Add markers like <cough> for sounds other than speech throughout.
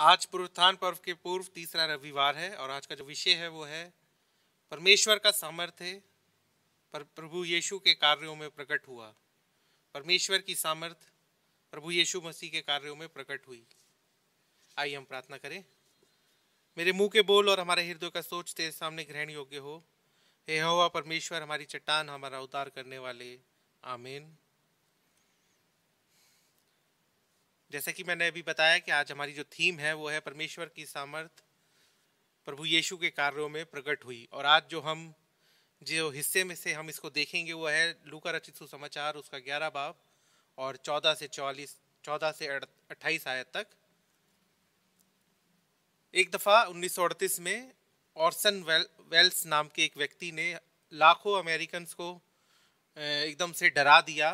आज पुरुत्थान पर्व के पूर्व तीसरा रविवार है और आज का जो विषय है वो है परमेश्वर का सामर्थ्य पर प्रभु यीशु के कार्यों में प्रकट हुआ परमेश्वर की सामर्थ प्रभु यीशु मसीह के कार्यों में प्रकट हुई आइए हम प्रार्थना करें मेरे मुंह के बोल और हमारे हृदय का सोच तेरे सामने ग्रहण योग्य हो हे हवा परमेश्वर हमारी चट्टान हमारा उतार करने वाले आमीन जैसे कि मैंने अभी बताया कि आज हमारी जो थीम है वो है परमेश्वर की सामर्थ प्रभु यीशु के कार्यों में प्रकट हुई और आज जो हम जो हिस्से में से हम इसको देखेंगे वो है लूका रचित सुसमाचार उसका ग्यारह बाब और चौदह से चौलीस चौदह से अट्ठाईस आयत तक एक दफ़ा उन्नीस में ऑर्सन वेल, वेल्स नाम के एक व्यक्ति ने लाखों अमेरिकन्स को एकदम से डरा दिया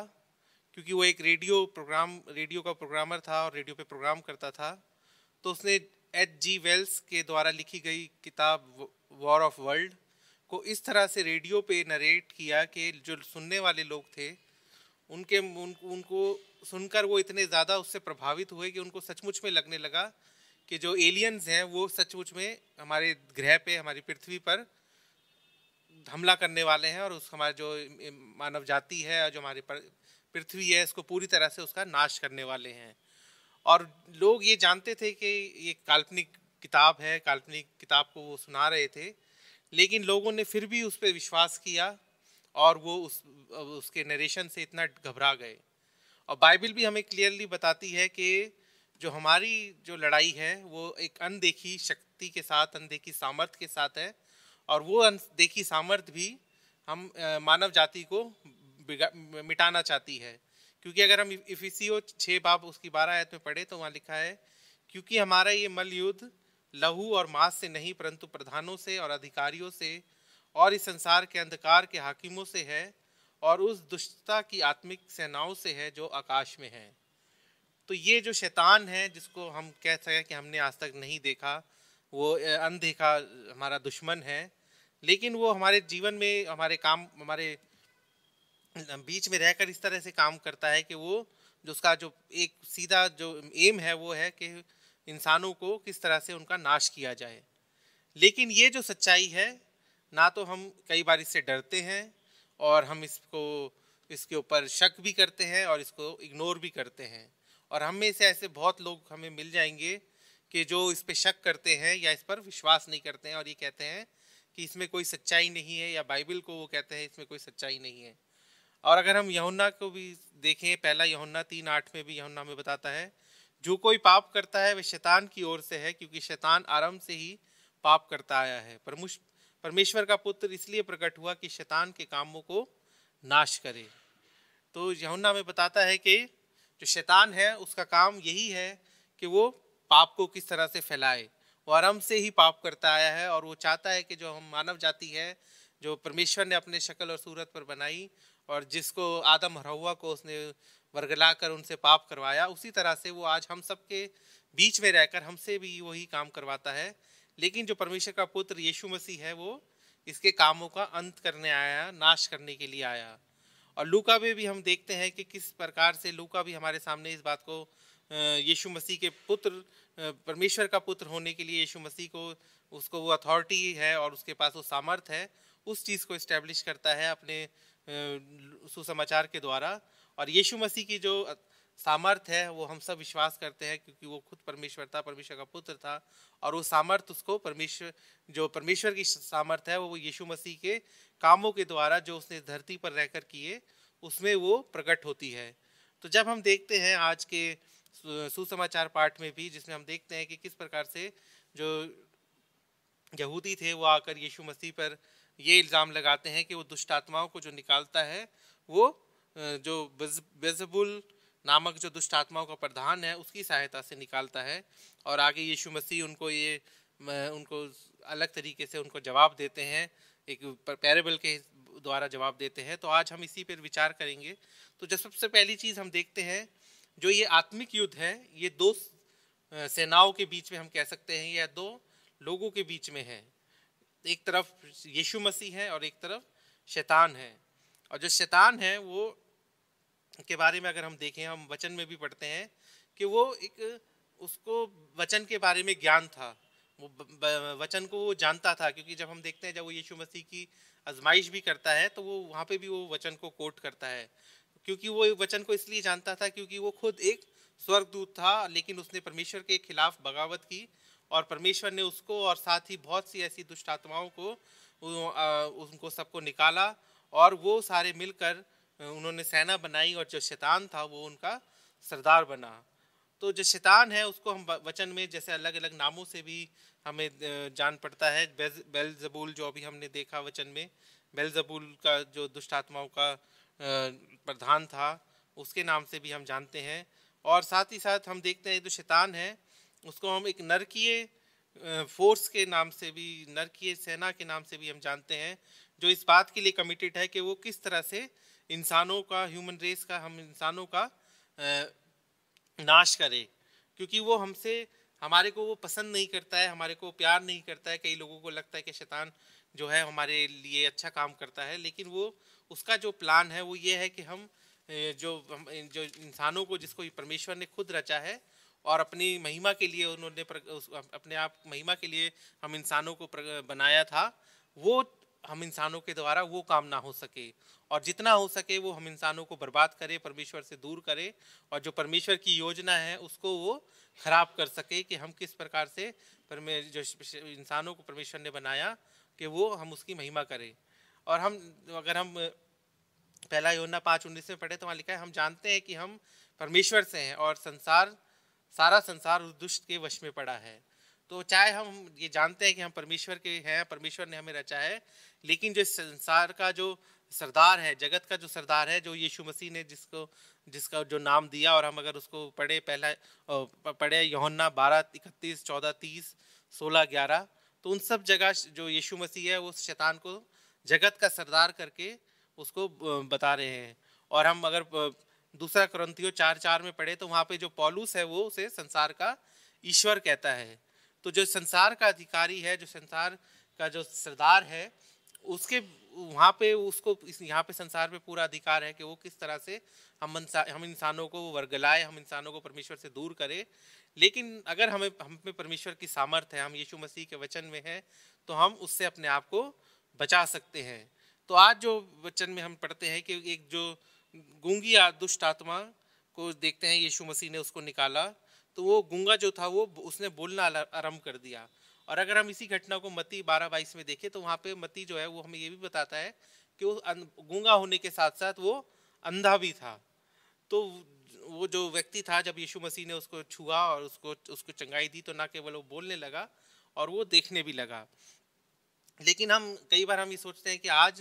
क्योंकि वो एक रेडियो प्रोग्राम रेडियो का प्रोग्रामर था और रेडियो पे प्रोग्राम करता था तो उसने एच जी वेल्स के द्वारा लिखी गई किताब वॉर ऑफ वर्ल्ड को इस तरह से रेडियो पे नरेट किया कि जो सुनने वाले लोग थे उनके उन, उनको सुनकर वो इतने ज़्यादा उससे प्रभावित हुए कि उनको सचमुच में लगने लगा कि जो एलियंस हैं वो सचमुच में हमारे ग्रह पे हमारी पृथ्वी पर हमला करने वाले हैं और उस हमारे जो मानव जाति है और जो हमारे पर पृथ्वी है इसको पूरी तरह से उसका नाश करने वाले हैं और लोग ये जानते थे कि ये काल्पनिक किताब है काल्पनिक किताब को वो सुना रहे थे लेकिन लोगों ने फिर भी उस पर विश्वास किया और वो उस उसके नरेशन से इतना घबरा गए और बाइबल भी हमें क्लियरली बताती है कि जो हमारी जो लड़ाई है वो एक अनदेखी शक्ति के साथ अनदेखी सामर्थ्य के साथ है और वो अनदेखी सामर्थ्य भी हम मानव जाति को मिटाना चाहती है क्योंकि अगर हम इफिसियो छः बाब उसकी बारह आयत में पढ़े तो वहाँ लिखा है क्योंकि हमारा ये मल युद्ध लहू और मांस से नहीं परंतु प्रधानों से और अधिकारियों से और इस संसार के अंधकार के हाकिमों से है और उस दुष्टता की आत्मिक सेनाओं से है जो आकाश में है तो ये जो शैतान है जिसको हम कह सकें कि हमने आज तक नहीं देखा वो अनदेखा हमारा दुश्मन है लेकिन वो हमारे जीवन में हमारे काम हमारे <clears throat> बीच में रहकर इस तरह से काम करता है कि वो जो उसका जो एक सीधा जो एम है वो है कि इंसानों को किस तरह से उनका नाश किया जाए लेकिन ये जो सच्चाई है ना तो हम कई बार इससे डरते हैं और हम इसको इसके ऊपर शक भी करते हैं और इसको इग्नोर भी करते हैं और हम में से ऐसे बहुत लोग हमें मिल जाएंगे कि जो इस पर शक करते हैं या इस पर विश्वास नहीं करते हैं और ये कहते हैं कि इसमें कोई सच्चाई नहीं है या बाइबल को वो कहते हैं इसमें कोई सच्चाई नहीं है और अगर हम यहुन्ना को भी देखें पहला यहुन्ना तीन आठ में भी यहुन्ना में बताता है जो कोई पाप करता है वह शैतान की ओर से है क्योंकि शैतान आरंभ से ही पाप करता आया है परमुश परमेश्वर का पुत्र इसलिए प्रकट हुआ कि शैतान के कामों को नाश करे तो यहुन्ना में बताता है कि जो शैतान है उसका काम यही है कि वो पाप को किस तरह से फैलाए वो आरंभ से ही पाप करता आया है और वो चाहता है कि जो हम मानव जाति है जो परमेश्वर ने अपने शक्ल और सूरत पर बनाई और जिसको आदम हरहुआ को उसने वर्गला कर उनसे पाप करवाया उसी तरह से वो आज हम सब के बीच में रहकर हमसे भी वही काम करवाता है लेकिन जो परमेश्वर का पुत्र यीशु मसीह है वो इसके कामों का अंत करने आया नाश करने के लिए आया और लूका में भी हम देखते हैं कि किस प्रकार से लूका भी हमारे सामने इस बात को यीशु मसीह के पुत्र परमेश्वर का पुत्र होने के लिए यीशु मसीह को उसको वो अथॉरिटी है और उसके पास वो सामर्थ है उस चीज़ को इस्टेब्लिश करता है अपने सुसमाचार के द्वारा और यीशु मसीह की जो सामर्थ है वो हम सब विश्वास करते हैं क्योंकि वो खुद परमेश्वर था परमेश्वर का पुत्र था और वो सामर्थ उसको परमेश्वर जो परमेश्वर की सामर्थ है वो यीशु मसीह के कामों के द्वारा जो उसने धरती पर रहकर किए उसमें वो प्रकट होती है तो जब हम देखते हैं आज के सुसमाचार पाठ में भी जिसमें हम देखते हैं कि किस प्रकार से जो यहूदी थे वो आकर यीशु मसीह पर ये इल्ज़ाम लगाते हैं कि वो दुष्ट आत्माओं को जो निकालता है वो जो बेजबुल नामक जो दुष्ट आत्माओं का प्रधान है उसकी सहायता से निकालता है और आगे यीशु मसीह उनको ये उनको अलग तरीके से उनको जवाब देते हैं एक पैरेबल के द्वारा जवाब देते हैं तो आज हम इसी पर विचार करेंगे तो जब सबसे पहली चीज़ हम देखते हैं जो ये आत्मिक युद्ध है ये दो सेनाओं के बीच में हम कह सकते हैं या दो लोगों के बीच में है एक तरफ यीशु मसीह है और एक तरफ शैतान है और जो शैतान है वो के बारे में अगर हम देखें हम वचन में भी पढ़ते हैं कि वो एक उसको वचन के बारे में ज्ञान था वो वचन को वो जानता था क्योंकि जब हम देखते हैं जब वो यीशु मसीह की आजमाइश भी करता है तो वो वहाँ पे भी वो वचन को कोट करता है क्योंकि वो वचन को इसलिए जानता था क्योंकि वो खुद एक स्वर्गदूत था लेकिन उसने परमेश्वर के खिलाफ बगावत की और परमेश्वर ने उसको और साथ ही बहुत सी ऐसी दुष्ट आत्माओं को उनको सबको निकाला और वो सारे मिलकर उन्होंने सेना बनाई और जो शैतान था वो उनका सरदार बना तो जो शैतान है उसको हम वचन में जैसे अलग अलग नामों से भी हमें जान पड़ता है जबूल जो अभी हमने देखा वचन में बेल जबूल का जो दुष्ट आत्माओं का प्रधान था उसके नाम से भी हम जानते हैं और साथ ही साथ हम देखते हैं जो शैतान है उसको हम एक नरकीय फोर्स के नाम से भी नरकीय सेना के नाम से भी हम जानते हैं जो इस बात के लिए कमिटेड है कि वो किस तरह से इंसानों का ह्यूमन रेस का हम इंसानों का नाश करे क्योंकि वो हमसे हमारे को वो पसंद नहीं करता है हमारे को प्यार नहीं करता है कई लोगों को लगता है कि शैतान जो है हमारे लिए अच्छा काम करता है लेकिन वो उसका जो प्लान है वो ये है कि हम जो जो इंसानों को जिसको परमेश्वर ने खुद रचा है और अपनी महिमा के लिए उन्होंने अपने आप महिमा के लिए हम इंसानों को बनाया था वो हम इंसानों के द्वारा वो काम ना हो सके और जितना हो सके वो हम इंसानों को बर्बाद करे परमेश्वर से दूर करे और जो परमेश्वर की योजना है उसको वो खराब कर सके कि हम किस प्रकार से परमे जो इंसानों को परमेश्वर ने बनाया कि वो हम उसकी महिमा करें और हम अगर हम पहला योजना पाँच उन्नीस में पढ़े तो वहाँ लिखा है हम जानते हैं कि हम परमेश्वर से हैं और संसार सारा संसार उस दुष्ट के वश में पड़ा है तो चाहे हम ये जानते हैं कि हम परमेश्वर के हैं परमेश्वर ने हमें रचा है लेकिन जो संसार का जो सरदार है जगत का जो सरदार है जो यीशु मसीह ने जिसको जिसका जो नाम दिया और हम अगर उसको पढ़े पहला पढ़े यौन्ना बारह इकतीस चौदह तीस सोलह ग्यारह तो उन सब जगह जो यीशु मसीह है वो शैतान को जगत का सरदार करके उसको बता रहे हैं और हम अगर दूसरा क्रंथियो चार चार में पढ़े तो वहाँ पे जो पॉलूस है वो उसे संसार का ईश्वर कहता है तो जो संसार का अधिकारी है जो संसार का जो सरदार है उसके वहाँ पे उसको इस यहाँ पे संसार पे पूरा अधिकार है कि वो किस तरह से हम हम इंसानों को वर्गलाए हम इंसानों को परमेश्वर से दूर करे लेकिन अगर हमें हम में परमेश्वर की सामर्थ है हम यीशु मसीह के वचन में हैं तो हम उससे अपने आप को बचा सकते हैं तो आज जो वचन में हम पढ़ते हैं कि एक जो गूंगी दुष्ट आत्मा को देखते हैं यीशु मसीह ने उसको निकाला तो वो गूंगा जो था वो उसने बोलना आरम्भ कर दिया और अगर हम इसी घटना को मती बारह बाईस में देखें तो वहाँ पे मती जो है वो हमें ये भी बताता है कि वो गूंगा होने के साथ साथ वो अंधा भी था तो वो जो व्यक्ति था जब यीशु मसीह ने उसको छुआ और उसको उसको चंगाई दी तो ना केवल वो बोलने लगा और वो देखने भी लगा लेकिन हम कई बार हम ये सोचते हैं कि आज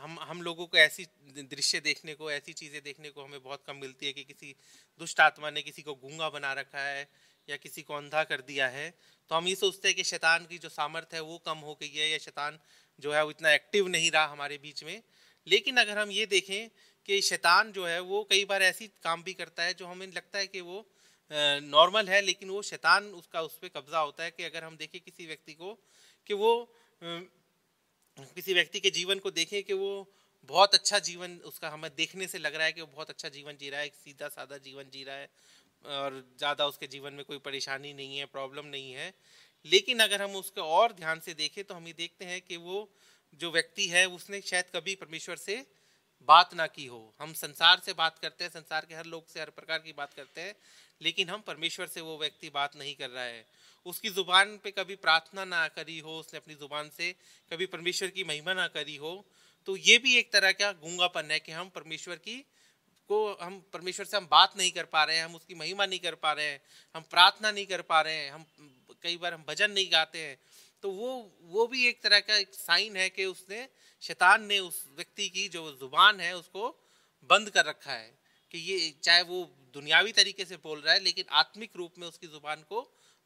हम हम लोगों को ऐसी दृश्य देखने को ऐसी चीज़ें देखने को हमें बहुत कम मिलती है कि किसी दुष्ट आत्मा ने किसी को गूंगा बना रखा है या किसी को अंधा कर दिया है तो हम ये सोचते हैं कि शैतान की जो सामर्थ्य है वो कम हो गई है या शैतान जो है वो इतना एक्टिव नहीं रहा हमारे बीच में लेकिन अगर हम ये देखें कि शैतान जो है वो कई बार ऐसी काम भी करता है जो हमें लगता है कि वो नॉर्मल है लेकिन वो शैतान उसका उस पर कब्जा होता है कि अगर हम देखें किसी व्यक्ति को कि वो किसी व्यक्ति के जीवन को देखें कि वो बहुत अच्छा जीवन उसका हमें देखने से लग रहा है कि वो बहुत अच्छा जीवन जी रहा है एक सीधा साधा जीवन जी रहा है और ज़्यादा उसके जीवन में कोई परेशानी नहीं है प्रॉब्लम नहीं है लेकिन अगर हम उसको और ध्यान से देखें तो हम ये देखते हैं कि वो जो व्यक्ति है उसने शायद कभी परमेश्वर से बात ना की हो हम संसार से बात करते हैं संसार के हर लोग से हर प्रकार की बात करते हैं लेकिन हम परमेश्वर से वो व्यक्ति बात नहीं कर रहा है उसकी ज़ुबान पे कभी प्रार्थना ना करी हो उसने अपनी ज़ुबान से कभी परमेश्वर की महिमा ना करी हो तो ये भी एक तरह का गूंगापन है कि हम परमेश्वर की को हम परमेश्वर से हम बात नहीं कर पा रहे हैं हम उसकी महिमा नहीं कर पा रहे हैं हम प्रार्थना नहीं कर पा रहे हैं हम कई बार हम भजन नहीं गाते हैं तो वो वो भी एक तरह का एक साइन है कि उसने शैतान ने उस व्यक्ति की जो ज़ुबान है उसको बंद कर रखा है कि ये चाहे वो दुनियावी तरीके से बोल रहा है लेकिन आत्मिक रूप में उसकी ज़ुबान को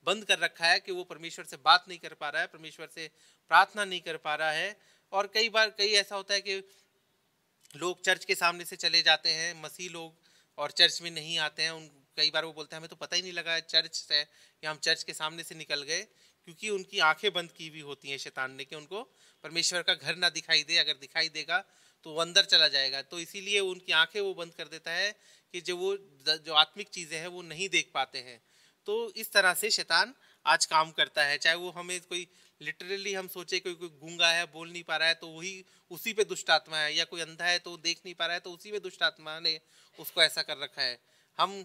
बंद कर रखा है कि वो परमेश्वर से बात नहीं कर पा रहा है परमेश्वर से प्रार्थना नहीं कर पा रहा है और कई बार कई ऐसा होता है कि लोग चर्च के सामने से चले जाते हैं मसीह लोग और चर्च में नहीं आते हैं उन कई बार वो बोलते हैं हमें तो पता ही नहीं लगा है चर्च है या हम चर्च के सामने से निकल गए क्योंकि उनकी आंखें बंद की हुई होती हैं शैतान ने कि उनको परमेश्वर का घर ना दिखाई दे अगर दिखाई देगा तो वो अंदर चला जाएगा तो इसीलिए उनकी आंखें वो बंद कर देता है कि जो वो जो आत्मिक चीज़ें हैं वो नहीं देख पाते हैं तो इस तरह से शैतान आज काम करता है चाहे वो हमें कोई लिटरली हम सोचे कोई कोई गूंगा है बोल नहीं पा रहा है तो वही उसी पे दुष्ट आत्मा है या कोई अंधा है तो देख नहीं पा रहा है तो उसी पे दुष्ट आत्मा ने उसको ऐसा कर रखा है हम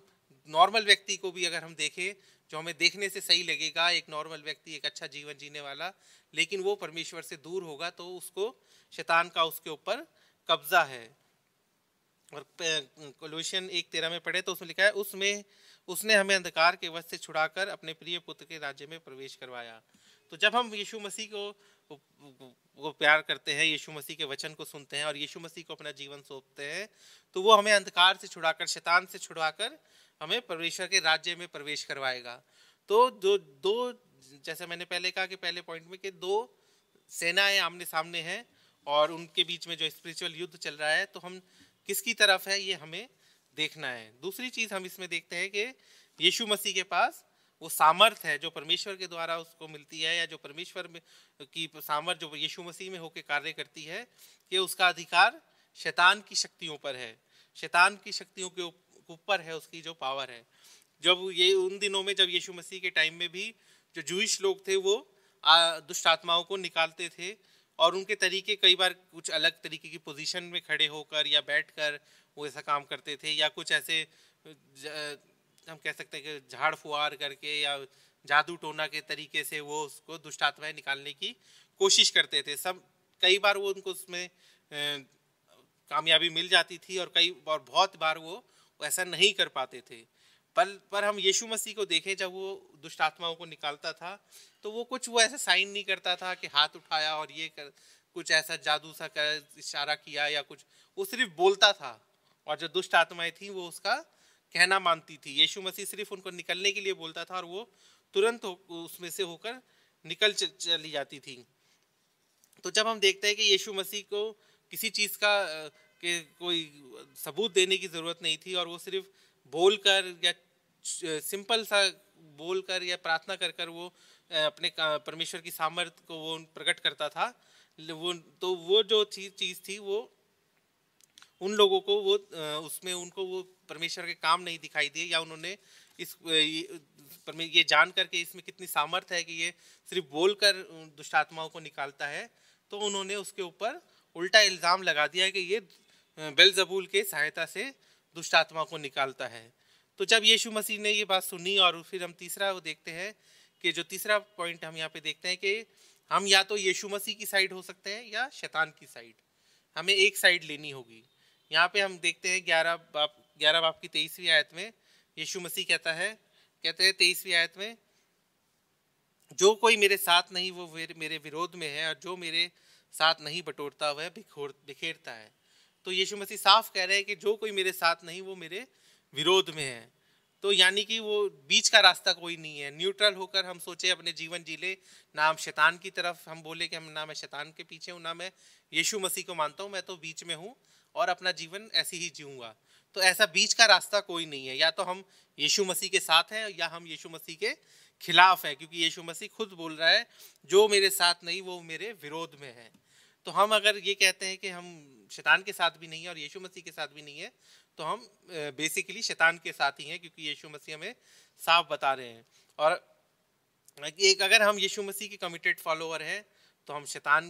नॉर्मल व्यक्ति को भी अगर हम देखें जो हमें देखने से सही लगेगा एक नॉर्मल व्यक्ति एक अच्छा जीवन जीने वाला लेकिन वो परमेश्वर से दूर होगा तो उसको शैतान का उसके ऊपर कब्जा है और कोल्यूशन एक तेरह में पढ़े तो उसमें लिखा है उसमें उसने हमें अंधकार के वश से छुड़ाकर अपने प्रिय पुत्र के राज्य में प्रवेश करवाया तो जब हम यीशु मसीह को वो प्यार करते हैं यीशु मसीह के वचन को सुनते हैं और यीशु मसीह को अपना जीवन सौंपते हैं तो वो हमें अंधकार से छुड़ाकर शैतान से छुड़ाकर हमें परमेश्वर के राज्य में प्रवेश करवाएगा तो जो दो जैसे मैंने पहले कहा कि पहले पॉइंट में कि दो सेनाएं आमने सामने हैं और उनके बीच में जो स्पिरिचुअल युद्ध चल रहा है तो हम किसकी तरफ है ये हमें देखना है दूसरी चीज़ हम इसमें देखते हैं कि यीशु मसीह के पास वो सामर्थ है जो परमेश्वर के द्वारा उसको मिलती है या जो परमेश्वर में की सामर्थ जो यीशु मसीह में होकर कार्य करती है कि उसका अधिकार शैतान की शक्तियों पर है शैतान की शक्तियों के ऊपर है उसकी जो पावर है जब ये उन दिनों में जब यीशु मसीह के टाइम में भी जो जूश लोग थे वो दुष्ट आत्माओं को निकालते थे और उनके तरीके कई बार कुछ अलग तरीके की पोजीशन में खड़े होकर या बैठकर वो ऐसा काम करते थे या कुछ ऐसे हम कह सकते हैं कि झाड़ फुहार करके या जादू टोना के तरीके से वो उसको दुष्ट निकालने की कोशिश करते थे सब कई बार वो उनको उसमें कामयाबी मिल जाती थी और कई और बहुत बार वो ऐसा नहीं कर पाते थे पर पर हम यीशु मसीह को देखें जब वो दुष्ट आत्माओं को निकालता था तो वो कुछ वो ऐसा साइन नहीं करता था कि हाथ उठाया और ये कर कुछ ऐसा जादू सा कर इशारा किया या कुछ वो सिर्फ बोलता था और जो दुष्ट आत्माएं थी वो उसका कहना मानती थी यीशु मसीह सिर्फ उनको निकलने के लिए बोलता था और वो तुरंत उसमें से होकर निकल चली जाती थी तो जब हम देखते हैं कि यीशु मसीह को किसी चीज़ का के कोई सबूत देने की ज़रूरत नहीं थी और वो सिर्फ बोल कर या सिंपल सा बोल कर या प्रार्थना कर कर वो अपने परमेश्वर की सामर्थ्य को वो प्रकट करता था वो तो वो जो चीज चीज़ थी वो उन लोगों को वो उसमें उनको वो परमेश्वर के काम नहीं दिखाई दिए या उन्होंने इस ये, ये जान करके इसमें कितनी सामर्थ है कि ये सिर्फ बोल कर दुष्ट आत्माओं को निकालता है तो उन्होंने उसके ऊपर उल्टा इल्ज़ाम लगा दिया कि ये बेलजबूल के सहायता से दुष्ट आत्माओं को निकालता है तो जब यीशु मसीह ने ये बात सुनी और फिर हम तीसरा वो देखते हैं कि जो तीसरा पॉइंट हम यहाँ पे देखते हैं कि हम या तो यीशु मसीह की साइड हो सकते हैं या शैतान की साइड हमें एक साइड लेनी होगी यहाँ पे हम देखते हैं ग्यारह बाप ग्यारह बाप की तेईसवीं आयत में यीशु मसीह कहता है कहते हैं तेईसवीं आयत में जो कोई मेरे साथ नहीं वो मेरे विरोध में है और जो मेरे साथ नहीं बटोरता वह बिखोर बिखेरता है तो यीशु मसीह साफ कह रहे हैं कि जो कोई मेरे साथ नहीं वो मेरे विरोध में है तो यानी कि वो बीच का रास्ता कोई नहीं है न्यूट्रल होकर हम सोचे अपने जीवन जी ले ना हम शैतान की तरफ हम बोले कि हम ना मैं शैतान के पीछे हूँ ना मैं यीशु मसीह को मानता हूँ मैं तो बीच में हूँ और अपना जीवन ऐसे ही जीऊँगा तो ऐसा बीच का रास्ता कोई नहीं है या तो हम यीशु मसीह के साथ हैं या हम यीशु मसीह के खिलाफ हैं क्योंकि यीशु मसीह खुद बोल रहा है जो मेरे साथ नहीं वो मेरे विरोध में है तो हम अगर ये कहते हैं कि हम शैतान के साथ भी नहीं है और यीशु मसीह के साथ भी नहीं है तो हम बेसिकली शैतान के साथ ही हैं क्योंकि यीशु मसीह हमें साफ बता रहे हैं और एक अगर हम यीशु मसीह के कमिटेड फॉलोअर हैं तो हम शैतान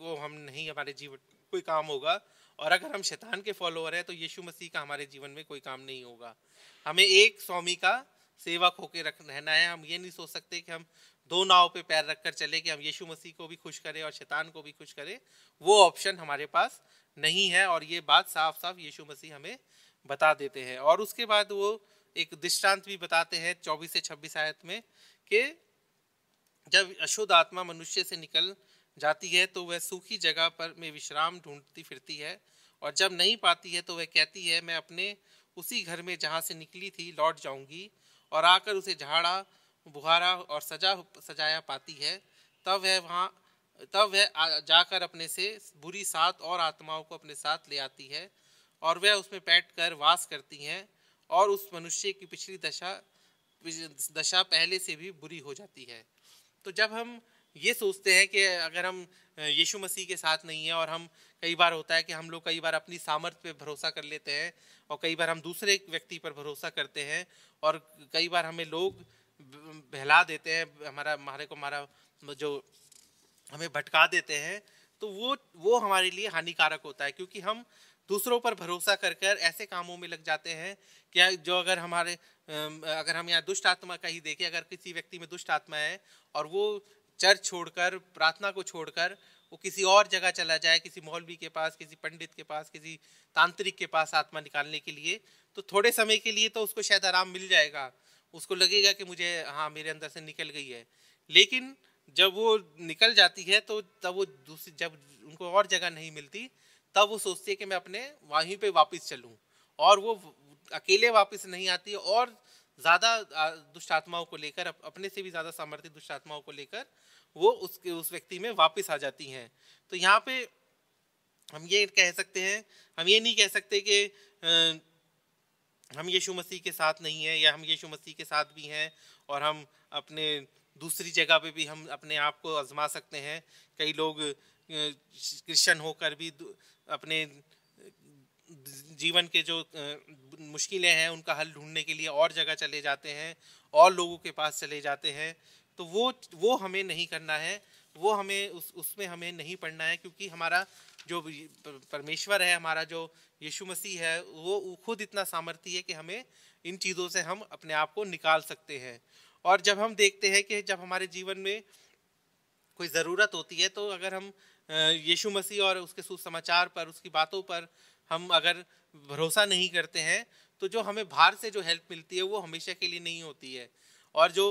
को हम नहीं हमारे जीवन कोई काम होगा और अगर हम शैतान के फॉलोअर हैं तो यीशु मसीह का हमारे जीवन में कोई काम नहीं होगा हमें एक स्वामी का सेवक होकर रख रहना है हम ये नहीं सोच सकते कि हम दो नाव पे पैर रखकर चले कि हम यीशु मसीह को भी खुश करें और शैतान को भी खुश करें वो ऑप्शन हमारे पास नहीं है और ये बात साफ साफ यीशु मसीह हमें बता देते हैं और उसके बाद वो एक दृष्टांत भी बताते हैं चौबीस से छब्बीस आयत में कि जब अशुद्ध आत्मा मनुष्य से निकल जाती है तो वह सूखी जगह पर में विश्राम ढूंढती फिरती है और जब नहीं पाती है तो वह कहती है मैं अपने उसी घर में जहाँ से निकली थी लौट जाऊंगी और आकर उसे झाड़ा बुहारा और सजा सजाया पाती है तब वह वहाँ तब वह जाकर अपने से बुरी सात और आत्माओं को अपने साथ ले आती है और वह उसमें बैठ कर वास करती हैं और उस मनुष्य की पिछली दशा दशा पहले से भी बुरी हो जाती है तो जब हम ये सोचते हैं कि अगर हम यीशु मसीह के साथ नहीं हैं और हम कई बार होता है कि हम लोग कई बार अपनी सामर्थ्य पर भरोसा कर लेते हैं और कई बार हम दूसरे व्यक्ति पर भरोसा करते हैं और कई बार हमें लोग बहला देते हैं हमारा हमारे को हमारा जो हमें भटका देते हैं तो वो वो हमारे लिए हानिकारक होता है क्योंकि हम दूसरों पर भरोसा कर कर ऐसे कामों में लग जाते हैं कि जो अगर हमारे अगर हम यहाँ दुष्ट आत्मा का ही देखें अगर किसी व्यक्ति में दुष्ट आत्मा है और वो चर्च छोड़कर प्रार्थना को छोड़कर वो किसी और जगह चला जाए किसी मौलवी के पास किसी पंडित के पास किसी तांत्रिक के पास आत्मा निकालने के लिए तो थोड़े समय के लिए तो उसको शायद आराम मिल जाएगा उसको लगेगा कि मुझे हाँ मेरे अंदर से निकल गई है लेकिन जब वो निकल जाती है तो तब वो दूसरी जब उनको और जगह नहीं मिलती तब वो सोचती है कि मैं अपने वहीं पे वापस चलूँ और वो अकेले वापस नहीं आती और ज़्यादा दुष्ट आत्माओं को लेकर अपने से भी ज़्यादा सामर्थ्य दुष्ट आत्माओं को लेकर वो उसके उस व्यक्ति में वापस आ जाती हैं तो यहाँ पे हम ये कह सकते हैं हम ये नहीं कह सकते कि हम यीशु मसीह के साथ नहीं हैं या हम यीशु मसीह के साथ भी हैं और हम अपने दूसरी जगह पे भी हम अपने आप को आजमा सकते हैं कई लोग क्रिश्चन होकर भी अपने जीवन के जो मुश्किलें हैं उनका हल ढूंढने के लिए और जगह चले जाते हैं और लोगों के पास चले जाते हैं तो वो वो हमें नहीं करना है वो हमें उस उसमें हमें नहीं पढ़ना है क्योंकि हमारा जो परमेश्वर है हमारा जो यीशु मसीह है वो खुद इतना सामर्थ्य है कि हमें इन चीज़ों से हम अपने आप को निकाल सकते हैं और जब हम देखते हैं कि जब हमारे जीवन में कोई ज़रूरत होती है तो अगर हम यीशु मसीह और उसके सुसमाचार पर उसकी बातों पर हम अगर भरोसा नहीं करते हैं तो जो हमें बाहर से जो हेल्प मिलती है वो हमेशा के लिए नहीं होती है और जो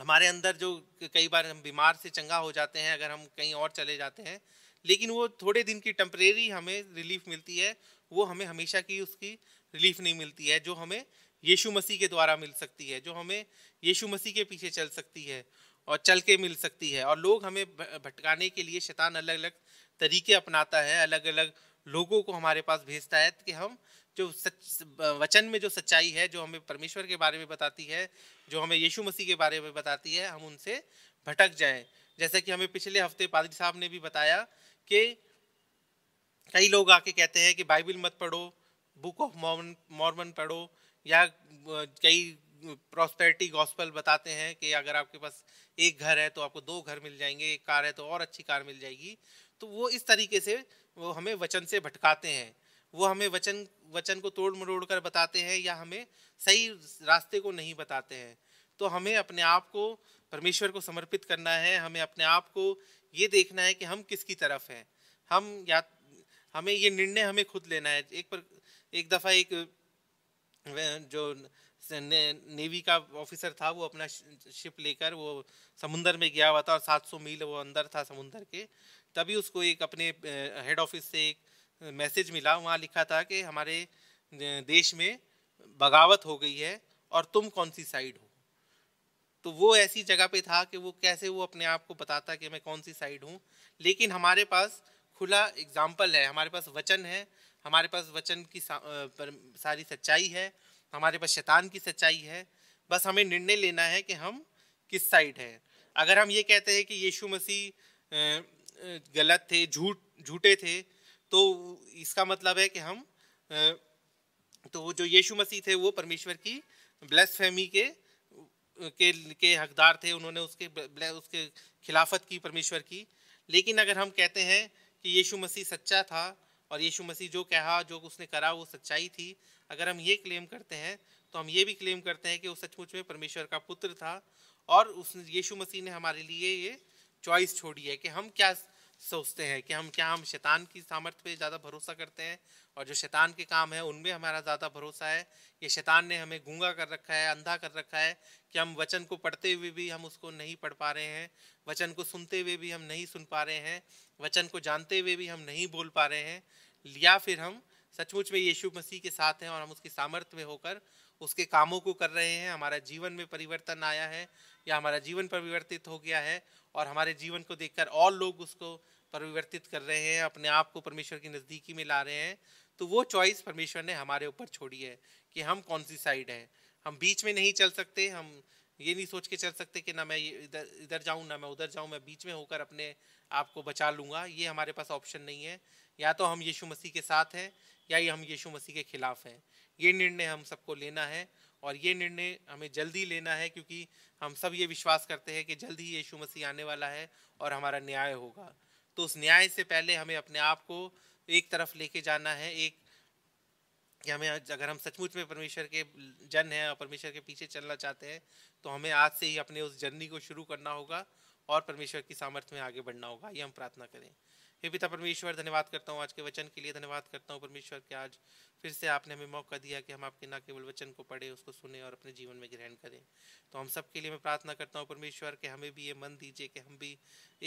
हमारे अंदर जो कई बार हम बीमार से चंगा हो जाते हैं अगर हम कहीं और चले जाते हैं लेकिन वो थोड़े दिन की टम्परेरी हमें रिलीफ मिलती है वो हमें हमेशा की उसकी रिलीफ नहीं मिलती है जो हमें यीशु मसीह के द्वारा मिल सकती है जो हमें यीशु मसीह के पीछे चल सकती है और चल के मिल सकती है और लोग हमें भटकाने के लिए शैतान अलग अलग तरीके अपनाता है अलग अलग लोगों को हमारे पास भेजता है कि हम जो सच वचन में जो सच्चाई है जो हमें परमेश्वर के बारे में बताती है जो हमें यीशु मसीह के बारे में बताती है हम उनसे भटक जाएं जैसा कि हमें पिछले हफ्ते पादरी साहब ने भी बताया कि कई लोग आके कहते हैं कि बाइबिल मत पढ़ो बुक ऑफ मॉर्मन मॉर्मन पढ़ो या कई प्रॉस्पेरिटी गॉस्पल बताते हैं कि अगर आपके पास एक घर है तो आपको दो घर मिल जाएंगे एक कार है तो और अच्छी कार मिल जाएगी तो वो इस तरीके से वो हमें वचन से भटकाते हैं वो हमें वचन वचन को तोड़ मरोड़ कर बताते हैं या हमें सही रास्ते को नहीं बताते हैं तो हमें अपने आप को परमेश्वर को समर्पित करना है हमें अपने आप को ये देखना है कि हम किसकी तरफ हैं हम या हमें ये निर्णय हमें खुद लेना है एक पर एक दफ़ा एक जो नेवी का ऑफिसर था वो अपना शिप लेकर वो समुंदर में गया हुआ था और 700 मील वो अंदर था समुंदर के तभी उसको एक अपने हेड ऑफिस से एक मैसेज मिला वहाँ लिखा था कि हमारे देश में बगावत हो गई है और तुम कौन सी साइड हो तो वो ऐसी जगह पे था कि वो कैसे वो अपने आप को बताता कि मैं कौन सी साइड हूँ लेकिन हमारे पास खुला एग्जाम्पल है हमारे पास वचन है हमारे पास वचन की सारी सच्चाई है हमारे पास शैतान की सच्चाई है बस हमें निर्णय लेना है कि हम किस साइड है अगर हम ये कहते हैं कि यीशु मसीह गलत थे झूठ झूठे थे तो इसका मतलब है कि हम तो जो यीशु मसीह थे वो परमेश्वर की ब्लेस फहमी के के के हकदार थे उन्होंने उसके उसके खिलाफत की परमेश्वर की लेकिन अगर हम कहते हैं कि यीशु मसीह सच्चा था और यीशु मसीह जो कहा जो उसने करा वो सच्चाई थी अगर हम ये क्लेम करते हैं तो हम ये भी क्लेम करते हैं कि वो सचमुच में परमेश्वर का पुत्र था और उसने यीशु मसीह ने हमारे लिए ये चॉइस छोड़ी है कि हम क्या सोचते हैं कि हम क्या हम शैतान की सामर्थ्य पे ज़्यादा भरोसा करते हैं और जो शैतान के काम है उनमें हमारा ज़्यादा भरोसा है ये शैतान ने हमें गूंगा कर रखा है अंधा कर रखा है कि हम वचन को पढ़ते हुए भी हम उसको नहीं पढ़ पा रहे हैं वचन को सुनते हुए भी हम नहीं सुन पा रहे हैं वचन को जानते हुए भी हम नहीं बोल पा रहे हैं या फिर हम सचमुच में यीशु मसीह के साथ हैं और हम उसकी सामर्थ्य में होकर उसके कामों को कर रहे हैं हमारा जीवन में परिवर्तन आया है या हमारा जीवन परिवर्तित हो गया है और हमारे जीवन को देखकर और लोग उसको परिवर्तित कर रहे हैं अपने आप को परमेश्वर की नज़दीकी में ला रहे हैं तो वो चॉइस परमेश्वर ने हमारे ऊपर छोड़ी है कि हम कौन सी साइड है हम बीच में नहीं चल सकते हम ये नहीं सोच के चल सकते कि ना मैं इधर इधर जाऊँ ना मैं उधर जाऊँ मैं बीच में होकर अपने आप को बचा लूँगा ये हमारे पास ऑप्शन नहीं है या तो हम यीशु मसीह के साथ हैं या ये हम यीशु मसीह के खिलाफ हैं ये निर्णय हम सबको लेना है और ये निर्णय हमें जल्दी लेना है क्योंकि हम सब ये विश्वास करते हैं कि जल्द ही यीशु मसीह आने वाला है और हमारा न्याय होगा तो उस न्याय से पहले हमें अपने आप को एक तरफ लेके जाना है एक कि हमें अगर हम सचमुच में परमेश्वर के जन हैं और परमेश्वर के पीछे चलना चाहते हैं तो हमें आज से ही अपने उस जर्नी को शुरू करना होगा और परमेश्वर की सामर्थ्य में आगे बढ़ना होगा ये हम प्रार्थना करें हे पिता तो परमेश्वर धन्यवाद करता हूँ आज के वचन के लिए धन्यवाद करता हूँ परमेश्वर के आज फिर से आपने हमें मौका दिया कि हम आपके ना केवल वचन को पढ़े उसको सुने और अपने जीवन में ग्रहण करें तो हम सब के लिए मैं प्रार्थना करता हूँ परमेश्वर के हमें भी ये मन दीजिए कि हम भी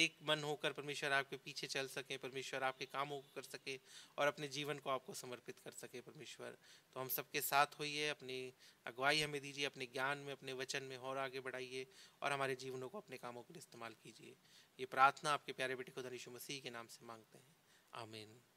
एक मन होकर परमेश्वर आपके पीछे चल सकें परमेश्वर आपके कामों को कर सके और अपने जीवन को आपको समर्पित कर सके परमेश्वर तो हम सबके साथ होइए अपनी अगुवाई हमें दीजिए अपने ज्ञान में अपने वचन में और आगे बढ़ाइए और हमारे जीवनों को अपने कामों के लिए इस्तेमाल कीजिए ये प्रार्थना आपके प्यारे बेटे खुदा यीशु मसीह के नाम से मांगते हैं आमीन